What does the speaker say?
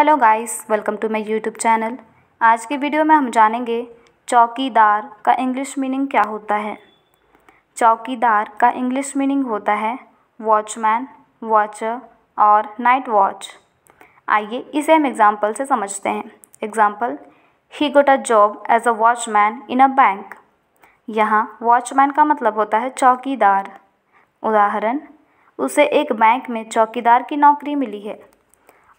hello guys welcome to my YouTube channel आज के video में हम जानेंगे चौकीदार का इंग्लिश मीनिंग क्या होता है चौकीदार का इंग्लिश मीनिंग होता है वॉचमैन वॉचर और नाइट वॉच आइए इसे हम एग्जाम्पल से समझते हैं example he got a job as a watchman in a bank यहाँ वॉचमैन का मतलब होता है चौकीदार उदाहरण उसे एक बैंक में चौकीदार की नौकरी मिली है